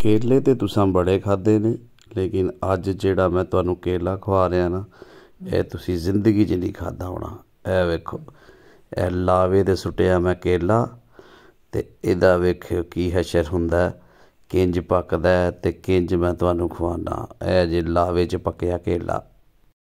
ਕੇਲੇ ਤੇ ਤੁਸੀਂ ਬੜੇ ਖਾਦੇ ਨੇ ਲੇਕਿਨ ਅੱਜ ਜਿਹੜਾ ਮੈਂ ਤੁਹਾਨੂੰ ਕੇਲਾ ਖਵਾ ਰਿਹਾ ਨਾ ਇਹ ਤੁਸੀਂ ਜ਼ਿੰਦਗੀ 'ਚ ਨਹੀਂ ਖਾਦਾ ਹੋਣਾ ਇਹ ਵੇਖੋ ਇਹ ਲਾਵੇ ਦੇ ਸੁੱਟਿਆ ਮੈਂ ਕੇਲਾ ਤੇ ਇਹਦਾ ਵੇਖਿਓ ਕੀ ਹਸ਼ਰ ਹੁੰਦਾ ਕਿੰਜ ਪੱਕਦਾ ਤੇ ਕਿੰਜ ਮੈਂ ਤੁਹਾਨੂੰ ਖਵਾਣਾ ਇਹ ਜੇ ਲਾਵੇ 'ਚ ਪੱਕਿਆ ਕੇਲਾ